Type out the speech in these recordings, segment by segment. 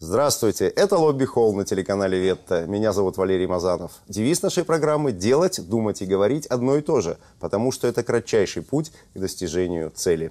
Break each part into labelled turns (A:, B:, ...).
A: Здравствуйте, это Лобби Холл на телеканале Ветта. Меня зовут Валерий Мазанов. Девиз нашей программы – делать, думать и говорить одно и то же, потому что это кратчайший путь к достижению цели.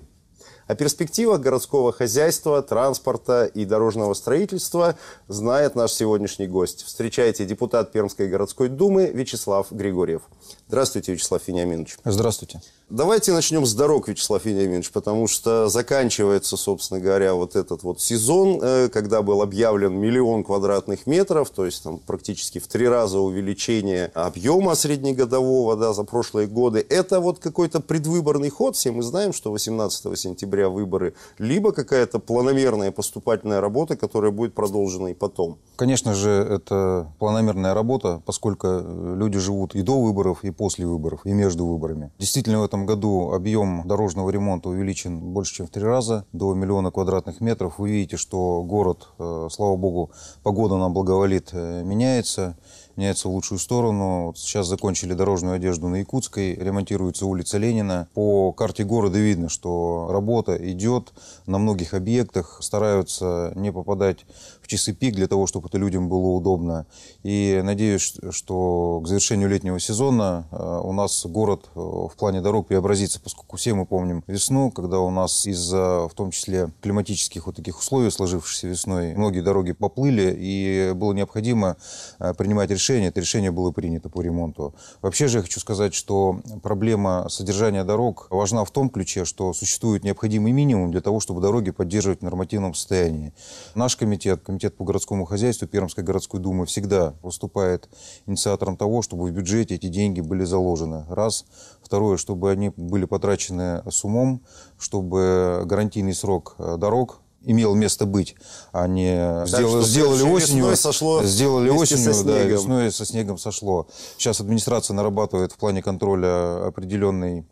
A: О перспективах городского хозяйства, транспорта и дорожного строительства знает наш сегодняшний гость. Встречайте депутат Пермской городской думы Вячеслав Григорьев. Здравствуйте, Вячеслав Вениаминович. Здравствуйте. Давайте начнем с дорог, Вячеслав Вениаминович, потому что заканчивается, собственно говоря, вот этот вот сезон, э, когда был объявлен миллион квадратных метров, то есть там практически в три раза увеличение объема среднегодового да, за прошлые годы. Это вот какой-то предвыборный ход. Все мы знаем, что 18 сентября выборы, либо какая-то планомерная поступательная работа, которая будет продолжена и потом.
B: Конечно же, это планомерная работа, поскольку люди живут и до выборов, и после выборов, и между выборами. Действительно, в этом году объем дорожного ремонта увеличен больше, чем в три раза, до миллиона квадратных метров. Вы видите, что город, э, слава богу, погода нам благоволит, э, меняется меняется в лучшую сторону. сейчас закончили дорожную одежду на Якутской, ремонтируется улица Ленина. По карте города видно, что работа идет на многих объектах, стараются не попадать в часы пик для того, чтобы это людям было удобно. И надеюсь, что к завершению летнего сезона э, у нас город э, в плане дорог преобразится, поскольку все мы помним весну, когда у нас из-за, в том числе, климатических вот таких условий, сложившихся весной, многие дороги поплыли, и было необходимо э, принимать решение решение. Это решение было принято по ремонту. Вообще же я хочу сказать, что проблема содержания дорог важна в том ключе, что существует необходимый минимум для того, чтобы дороги поддерживать в нормативном состоянии. Наш комитет, комитет по городскому хозяйству Пермской городской думы всегда выступает инициатором того, чтобы в бюджете эти деньги были заложены. Раз. Второе, чтобы они были потрачены с умом, чтобы гарантийный срок э, дорог имел место быть, а не так сделали, сделали осенью, сошло сделали осенью, со да, весной со снегом сошло. Сейчас администрация нарабатывает в плане контроля определенный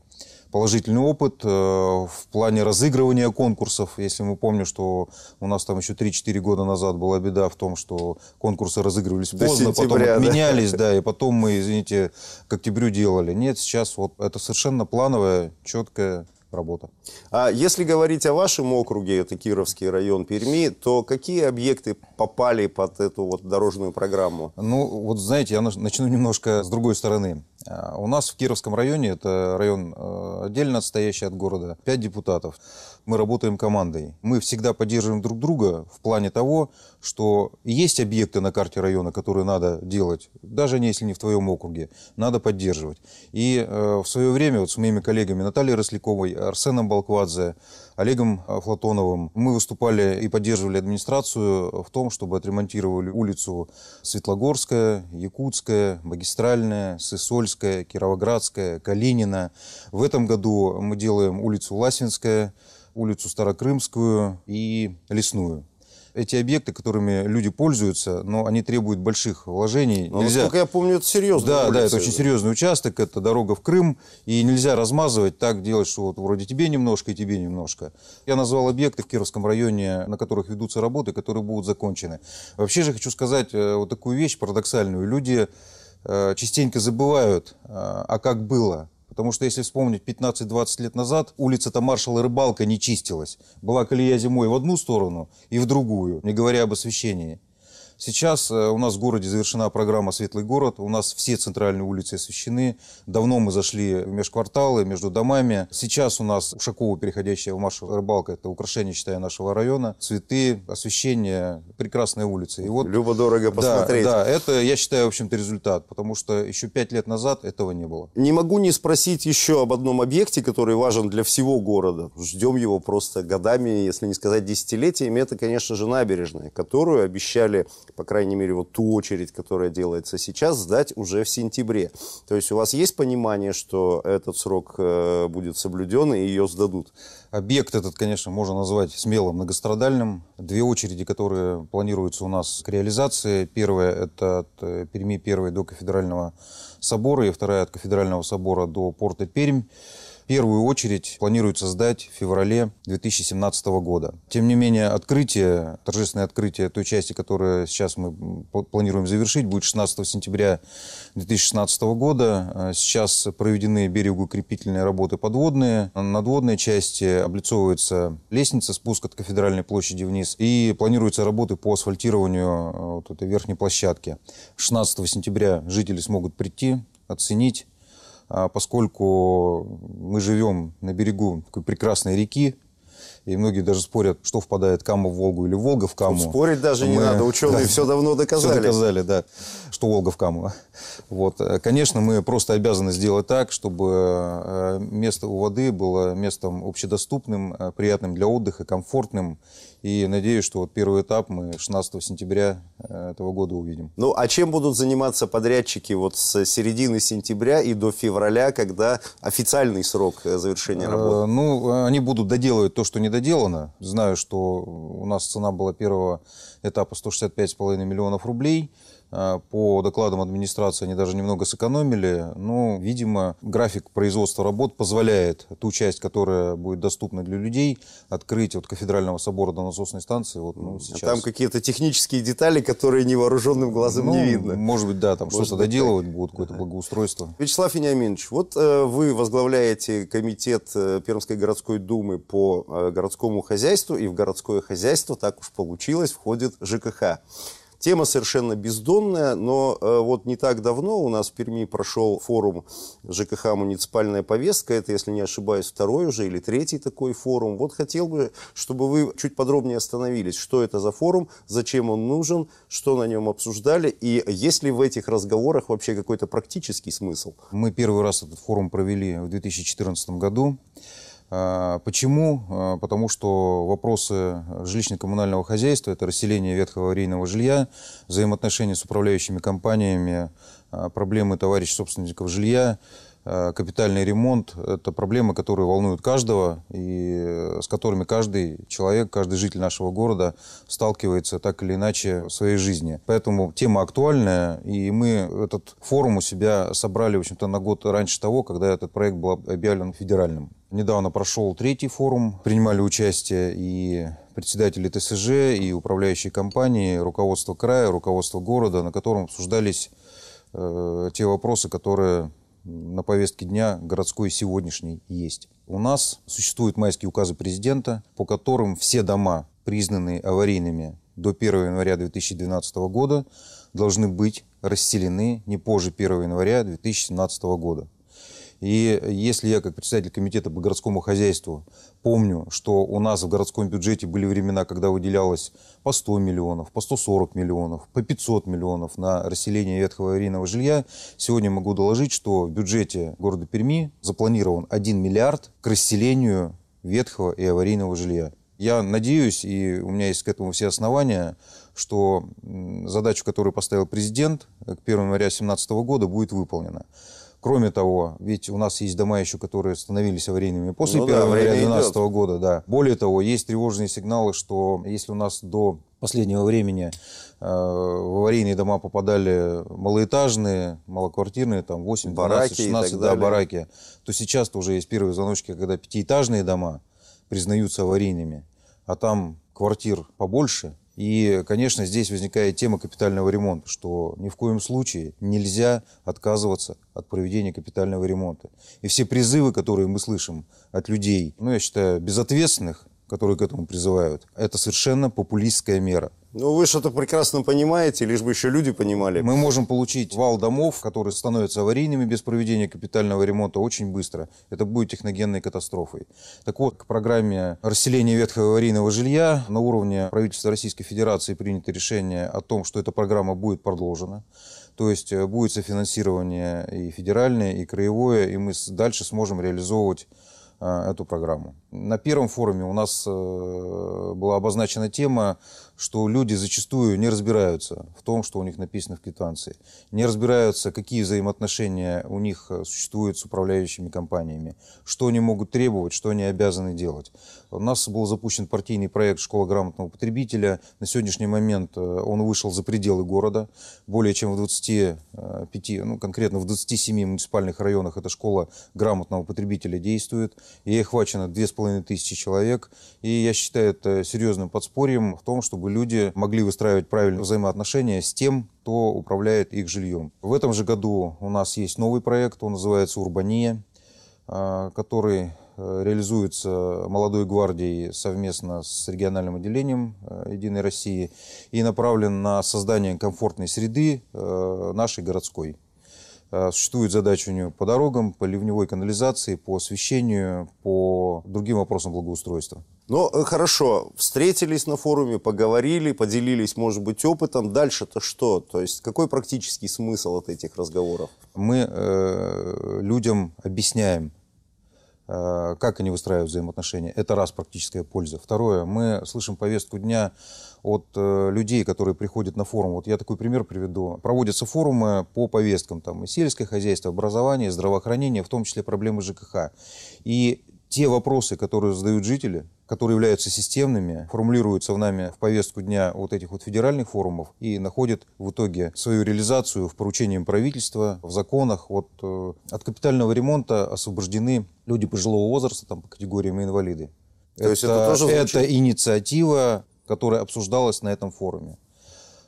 B: положительный опыт э, в плане разыгрывания конкурсов. Если мы помним, что у нас там еще 3-4 года назад была беда в том, что конкурсы разыгрывались До поздно, потом отменялись, да. да, и потом мы, извините, к октябрю
A: делали. Нет, сейчас вот это совершенно плановая, четкая работа. А если говорить о вашем округе, это Кировский район Перми, то какие объекты попали под эту вот дорожную программу?
B: Ну, вот знаете, я начну немножко с другой стороны. А, у нас в Кировском районе, это район э, отдельно отстоящий от города, пять депутатов. Мы работаем командой. Мы всегда поддерживаем друг друга в плане того, что есть объекты на карте района, которые надо делать, даже если не в твоем округе, надо поддерживать. И э, в свое время вот с моими коллегами Натальей Росляковой, Арсеном Балквадзе, Олегом Флатоновым э, Мы выступали и поддерживали администрацию в том, чтобы отремонтировали улицу Светлогорская, Якутская, Магистральная, Сысольская, Кировоградская, Калинина. В этом году мы делаем улицу Ласинская, улицу Старокрымскую и Лесную эти объекты, которыми люди пользуются, но они требуют больших вложений. Но, ну, нельзя... Насколько
A: я помню, это серьезно. Да, улица. да, это очень
B: серьезный участок, это дорога в Крым, и нельзя размазывать, так делать, что вот вроде тебе немножко и тебе немножко. Я назвал объекты в Кировском районе, на которых ведутся работы, которые будут закончены. Вообще же хочу сказать э, вот такую вещь парадоксальную. Люди э, частенько забывают, э, а как было – Потому что, если вспомнить, 15-20 лет назад улица-то маршала Рыбалка не чистилась. Была колея зимой в одну сторону и в другую, не говоря об освещении. Сейчас э, у нас в городе завершена программа «Светлый город». У нас все центральные улицы освещены. Давно мы зашли в межкварталы, между домами. Сейчас у нас Ушакова, переходящая в Машу рыбалка, это украшение, считаю, нашего района. Цветы, освещение, прекрасные улицы. И вот,
A: Любо-дорого посмотреть. Да,
B: да, это, я считаю, в общем-то, результат. Потому что еще пять лет назад этого не
A: было. Не могу не спросить еще об одном объекте, который важен для всего города. Ждем его просто годами, если не сказать десятилетиями. Это, конечно же, набережная, которую обещали по крайней мере, вот ту очередь, которая делается сейчас, сдать уже в сентябре. То есть у вас есть понимание, что этот срок э, будет соблюден и ее сдадут? Объект
B: этот, конечно, можно назвать смело многострадальным. Две очереди, которые планируются у нас к реализации. Первая – это от э, Перми первой до Кафедрального собора, и вторая – от Кафедрального собора до порта Пермь первую очередь планируется сдать в феврале 2017 года. Тем не менее, открытие, торжественное открытие той части, которая сейчас мы планируем завершить, будет 16 сентября 2016 года. А сейчас проведены берегоукрепительные работы подводные. На надводной части э, облицовывается лестница, спуск от кафедральной площади вниз. И планируются работы по асфальтированию э, вот этой верхней площадки. 16 сентября жители смогут прийти, оценить а поскольку мы живем на берегу такой прекрасной реки, и многие даже спорят, что впадает Кама в Волгу или Волга в Каму. Тут спорить даже Мы... не надо, ученые да. все давно доказали. Все доказали, да, что Волга в Каму. Вот. Э, конечно, мы просто обязаны сделать так, чтобы э, место у воды было местом общедоступным, э, приятным для отдыха, комфортным. И надеюсь, что вот первый этап мы 16 сентября
A: этого года увидим. Ну, а чем будут заниматься подрядчики вот с середины сентября и до февраля, когда официальный срок завершения работы?
B: Ну, они будут доделывать то, что не доделано. Знаю, что у нас цена была первого этапа 165,5 миллионов рублей. А, по докладам администрации они даже немного сэкономили. Но, ну, видимо, график производства работ позволяет ту часть, которая будет доступна для людей, открыть от кафедрального собора до насосной станции. Вот, ну, а сейчас. А там
A: какие-то технические детали, которые невооруженным глазом ну, не видно. Может быть, да, там что-то доделывать
B: так. будут, какое-то ага. благоустройство.
A: Вячеслав Вениаминович, вот э, вы возглавляете комитет э, Пермской городской думы по э, городскому хозяйству, и в городское хозяйство, так уж получилось, входит ЖКХ. Тема совершенно бездонная, но э, вот не так давно у нас в Перми прошел форум ЖКХ «Муниципальная повестка». Это, если не ошибаюсь, второй уже или третий такой форум. Вот хотел бы, чтобы вы чуть подробнее остановились, что это за форум, зачем он нужен, что на нем обсуждали и есть ли в этих разговорах вообще какой-то практический смысл?
B: Мы первый раз этот форум провели в 2014 году. А, почему? А, потому что вопросы жилищно-коммунального хозяйства, это расселение ветхого аварийного жилья, взаимоотношения с управляющими компаниями, а, проблемы товарищей собственников жилья, капитальный ремонт – это проблемы, которые волнуют каждого и э, с которыми каждый человек, каждый житель нашего города сталкивается так или иначе в своей жизни. Поэтому тема актуальная, и мы этот форум у себя собрали, в общем-то, на год раньше того, когда этот проект был объявлен федеральным. Недавно прошел третий форум, принимали участие и председатели ТСЖ, и управляющие компании, руководство края, руководство города, на котором обсуждались э, те вопросы, которые на повестке дня городской сегодняшней есть. У нас существуют майские указы президента, по которым все дома, признанные аварийными до 1 января 2012 года, должны быть расселены не позже 1 января 2017 года. И если я, как председатель комитета по городскому хозяйству, помню, что у нас в городском бюджете были времена, когда выделялось по 100 миллионов, по 140 миллионов, по 500 миллионов на расселение ветхого аварийного жилья, сегодня могу доложить, что в бюджете города Перми запланирован 1 миллиард к расселению ветхого и аварийного жилья. Я надеюсь, и у меня есть к этому все основания, что задачу, которую поставил президент к 1 января 2017 года, будет выполнена. Кроме того, ведь у нас есть дома еще, которые становились аварийными после ну, 1 да, января 2012 года. Да. Более того, есть тревожные сигналы, что если у нас до последнего времени э, в аварийные дома попадали малоэтажные, малоквартирные, там 8, 12, 16, да, бараки, то сейчас уже есть первые звоночки, когда пятиэтажные дома признаются аварийными, а там квартир побольше – и, конечно, здесь возникает тема капитального ремонта, что ни в коем случае нельзя отказываться от проведения капитального ремонта. И все призывы, которые мы слышим от людей, ну, я считаю, безответственных, которые к этому призывают, это совершенно популистская мера.
A: Ну, вы что-то прекрасно понимаете,
B: лишь бы еще люди понимали. Мы можем получить вал домов, которые становятся аварийными без проведения капитального ремонта очень быстро. Это будет техногенной катастрофой. Так вот, к программе расселения ветхого аварийного жилья на уровне правительства Российской Федерации принято решение о том, что эта программа будет продолжена. То есть э, будет софинансирование и федеральное, и краевое, и мы дальше сможем реализовывать э, эту программу. На первом форуме у нас э, была обозначена тема, что люди зачастую не разбираются в том, что у них написано в квитанции, не разбираются, какие взаимоотношения у них э, существуют с управляющими компаниями, что они могут требовать, что они обязаны делать. У нас был запущен партийный проект «Школа грамотного потребителя». На сегодняшний момент э, он вышел за пределы города. Более чем в 25, ну, конкретно в 27 муниципальных районах эта школа грамотного потребителя действует. Ей охвачено 2,5 половиной тысячи человек. И я считаю это серьезным подспорьем в том, чтобы люди могли выстраивать правильные взаимоотношения с тем, кто управляет их жильем. В этом же году у нас есть новый проект, он называется «Урбания», а, который э, реализуется молодой гвардией совместно с региональным отделением э, «Единой России» и направлен на создание комфортной среды э, нашей городской. Э, существует задача у нее по дорогам, по ливневой канализации, по освещению, по другим вопросам благоустройства.
A: Ну, э, хорошо, встретились на форуме, поговорили, поделились, может быть, опытом. Дальше-то что? То есть какой практический смысл от этих разговоров? Мы э,
B: людям объясняем, Э, как они выстраивают взаимоотношения. Это раз, практическая польза. Второе, мы слышим повестку дня от э, людей, которые приходят на форум. Вот я такой пример приведу. Проводятся форумы по повесткам, там, и сельское хозяйство, образование, здравоохранение, в том числе проблемы ЖКХ. И те вопросы, которые задают жители, которые являются системными, формулируются в нами в повестку дня вот этих вот федеральных форумов и находят в итоге свою реализацию в поручении правительства, в законах. Вот э, от капитального ремонта освобождены люди пожилого возраста там, по категориям инвалиды.
A: То это, есть это, тоже это
B: инициатива, которая обсуждалась на этом форуме.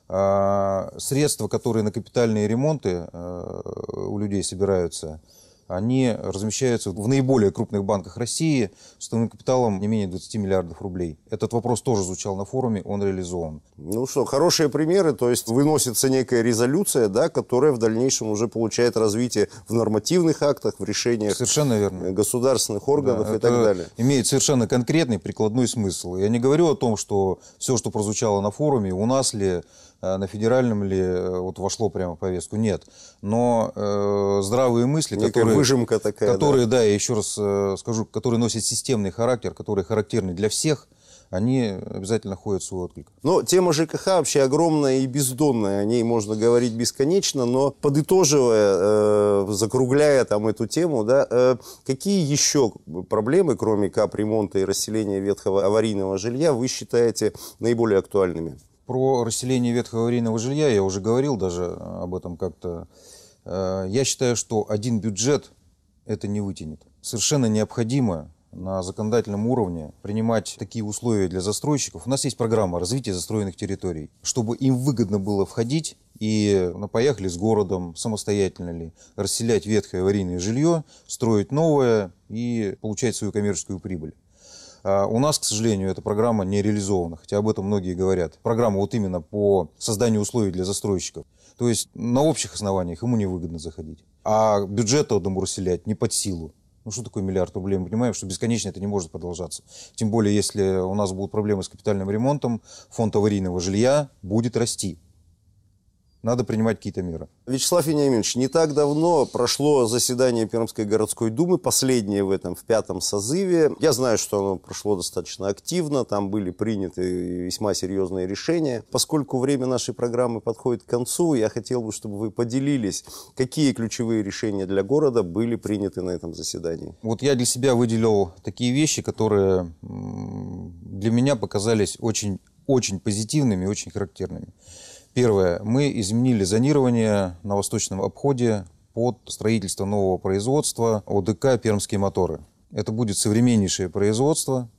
B: А, средства, которые на капитальные ремонты а, у людей собираются – они размещаются в наиболее крупных банках России с уставным капиталом не менее 20 миллиардов рублей. Этот вопрос тоже звучал на форуме,
A: он реализован. Ну что, хорошие примеры, то есть выносится некая резолюция, да, которая в дальнейшем уже получает развитие в нормативных актах, в решениях совершенно верно. государственных органов да, и так далее.
B: Имеет совершенно конкретный прикладной смысл. Я не говорю о том, что все, что прозвучало на форуме, у нас ли а на федеральном ли э, вот вошло прямо в повестку, нет. Но э, здравые мысли, Некая которые... выжимка
A: такая. Которые,
B: да, да я еще раз э, скажу, которые носят системный характер, которые характерны для всех, они обязательно ходят свой отклик.
A: Но ну, тема ЖКХ вообще огромная и бездонная, о ней можно говорить бесконечно, но подытоживая, э, закругляя там эту тему, да, э, какие еще проблемы, кроме капремонта и расселения ветхого аварийного жилья, вы считаете наиболее актуальными?
B: Про расселение ветхого аварийного жилья я уже говорил даже э, об этом как-то. Э, я считаю, что один бюджет это не вытянет. Совершенно необходимо на законодательном уровне принимать такие условия для застройщиков. У нас есть программа развития застроенных территорий, чтобы им выгодно было входить и на ну, паях с городом, самостоятельно ли, расселять ветхое аварийное жилье, строить новое и получать свою коммерческую прибыль. А, у нас, к сожалению, эта программа не реализована, хотя об этом многие говорят. Программа вот именно по созданию условий для застройщиков. То есть на общих основаниях ему невыгодно заходить. А бюджет Эдамура расселять не под силу. Ну что такое миллиард рублей? Мы понимаем, что бесконечно это не может продолжаться. Тем более, если у нас будут проблемы с капитальным ремонтом, фонд аварийного жилья будет расти надо принимать какие-то меры.
A: Вячеслав Вениаминович, не так давно прошло заседание Пермской городской думы, последнее в этом, в пятом созыве. Я знаю, что оно прошло достаточно активно, там были приняты весьма серьезные решения. Поскольку время нашей программы подходит к концу, я хотел бы, чтобы вы поделились, какие ключевые решения для города были приняты на этом заседании.
B: Вот я для себя выделил такие вещи, которые для меня показались очень, очень позитивными, очень характерными. Первое. Мы изменили зонирование на восточном обходе под строительство нового производства ОДК «Пермские моторы». Это будет современнейшее производство,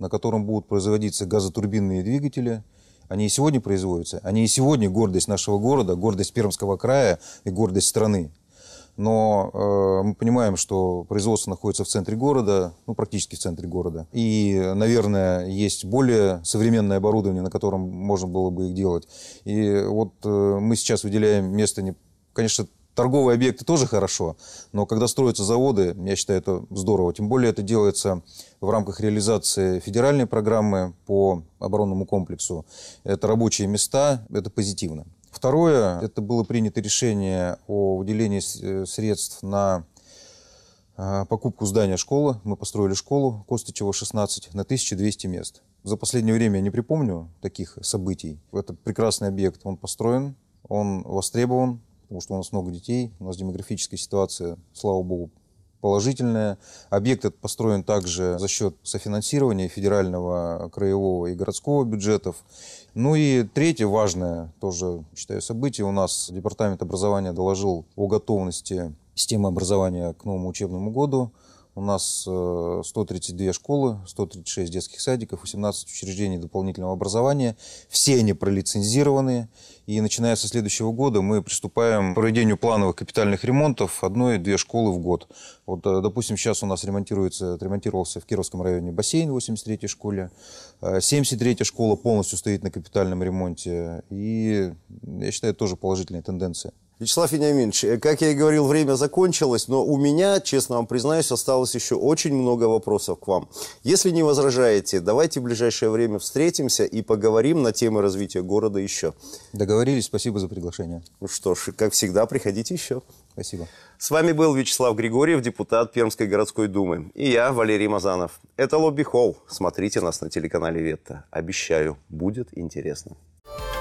B: на котором будут производиться газотурбинные двигатели. Они и сегодня производятся. Они и сегодня гордость нашего города, гордость Пермского края и гордость страны но э, мы понимаем, что производство находится в центре города, ну, практически в центре города. И, наверное, есть более современное оборудование, на котором можно было бы их делать. И вот э, мы сейчас выделяем место, не... конечно, торговые объекты тоже хорошо, но когда строятся заводы, я считаю, это здорово. Тем более это делается в рамках реализации федеральной программы по оборонному комплексу. Это рабочие места, это позитивно. Второе, это было принято решение о выделении э, средств на а, покупку здания школы. Мы построили школу Костычева 16 на 1200 мест. За последнее время я не припомню таких событий. Это прекрасный объект, он построен, он востребован, потому что у нас много детей, у нас демографическая ситуация, слава богу, положительное. Объект этот построен также за счет софинансирования федерального, краевого и городского бюджетов. Ну и третье важное тоже, считаю, событие. У нас Департамент образования доложил о готовности системы образования к новому учебному году. У нас 132 э, школы, 136 детских садиков, 18 учреждений дополнительного образования. Все они пролицензированы. И начиная со следующего года мы приступаем к проведению плановых капитальных ремонтов одной-две школы в год. Вот, э, допустим, сейчас у нас ремонтируется, ремонтировался в Кировском районе бассейн в 83-й школе. 73-я э, школа полностью стоит на капитальном ремонте. И
A: я считаю, это тоже положительная тенденция. Вячеслав Вениаминович, э, как я и говорил, время закончилось, но у меня, честно вам признаюсь, осталось еще очень много вопросов к вам. Если не возражаете, давайте в ближайшее время встретимся и поговорим на темы развития города еще. Договорились, спасибо за приглашение. Ну что ж, как всегда, приходите еще. Спасибо. С вами был Вячеслав Григорьев, депутат Пермской городской думы. И я, Валерий Мазанов. Это Лобби Холл. Смотрите нас на телеканале Ветта. Обещаю, будет интересно. Thank